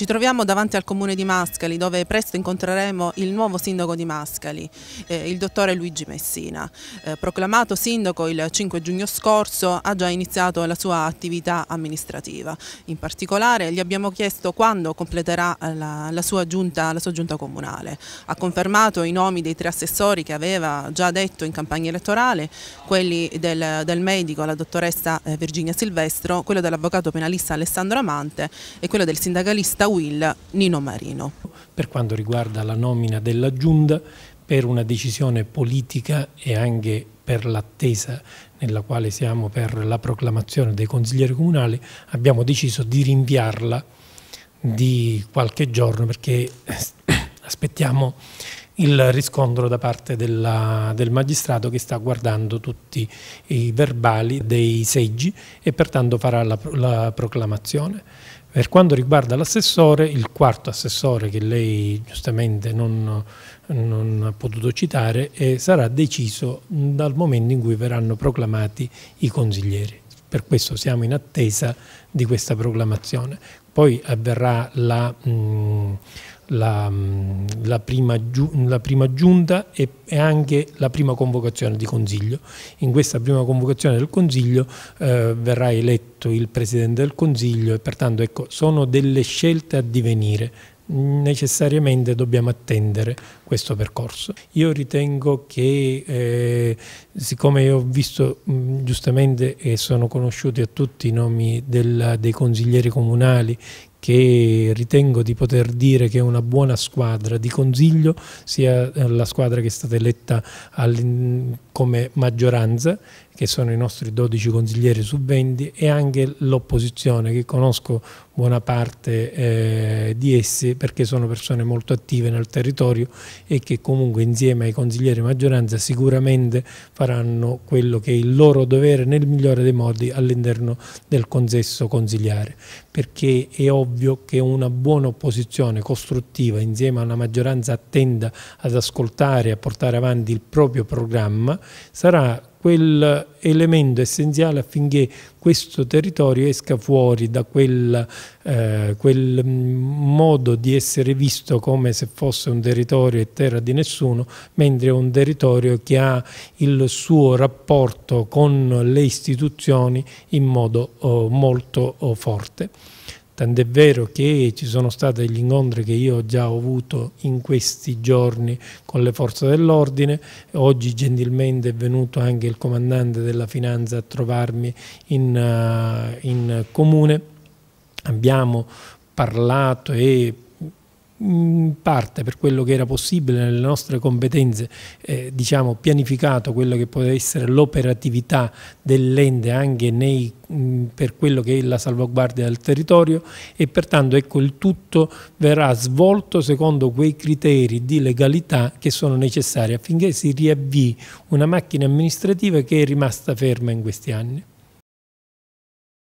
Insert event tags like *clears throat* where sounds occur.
Ci troviamo davanti al comune di Mascali dove presto incontreremo il nuovo sindaco di Mascali, eh, il dottore Luigi Messina. Eh, proclamato sindaco il 5 giugno scorso ha già iniziato la sua attività amministrativa. In particolare gli abbiamo chiesto quando completerà eh, la, la, sua, giunta, la sua giunta comunale. Ha confermato i nomi dei tre assessori che aveva già detto in campagna elettorale, quelli del, del medico, la dottoressa eh, Virginia Silvestro, quello dell'avvocato penalista Alessandro Amante e quello del sindacalista Will Nino Marino. Per quanto riguarda la nomina della Giunta, per una decisione politica e anche per l'attesa nella quale siamo per la proclamazione dei consiglieri comunali, abbiamo deciso di rinviarla di qualche giorno perché *clears throat* aspettiamo il riscontro da parte della, del magistrato che sta guardando tutti i verbali dei seggi e pertanto farà la, la proclamazione. Per quanto riguarda l'assessore, il quarto assessore che lei giustamente non, non ha potuto citare eh, sarà deciso dal momento in cui verranno proclamati i consiglieri per questo siamo in attesa di questa proclamazione poi avverrà la, mh, mm, la, mh, mm, la, prima, giu, la prima, giunta e, e, anche la prima convocazione di Consiglio. In questa prima convocazione del Consiglio eh, verrà eletto il Presidente del Consiglio e pertanto ecco, sono delle scelte a divenire necessariamente dobbiamo attendere questo percorso. Io ritengo che, eh, siccome io ho visto mh, mm, giustamente e sono conosciuti a tutti i nomi del, dei consiglieri comunali che ritengo di poter dire che una buona squadra di consiglio sia eh, la squadra che è stata eletta come maggioranza, che sono i nostri 12 consiglieri su 20 e anche l'opposizione che conosco buona parte eh, di essi perché sono persone molto attive nel territorio e che comunque insieme ai consiglieri maggioranza sicuramente faranno quello che è il loro dovere nel migliore dei modi all'interno del consesso consigliare perché è ovvio che una buona opposizione costruttiva insieme a una maggioranza attenta ad ascoltare e a portare avanti il proprio programma sarà quell'elemento essenziale affinché questo territorio esca fuori da quel, eh, quel, mm, modo di essere visto come se fosse un territorio e terra di nessuno, mentre è un territorio che ha il suo rapporto con le istituzioni in modo oh, molto oh, forte. Tant'è vero che ci sono stati degli incontri che io ho già avuto in questi giorni con le forze dell'ordine. Oggi gentilmente è venuto anche il comandante della finanza a trovarmi in, eh, in comune. Abbiamo parlato e in mm, parte per quello che era possibile nelle nostre competenze eh, diciamo pianificato quello che poteva essere l'operatività dell'ente anche nei, mh, mm, per quello che è la salvaguardia del territorio e pertanto ecco il tutto verrà svolto secondo quei criteri di legalità che sono necessari affinché si riavvii una macchina amministrativa che è rimasta ferma in questi anni.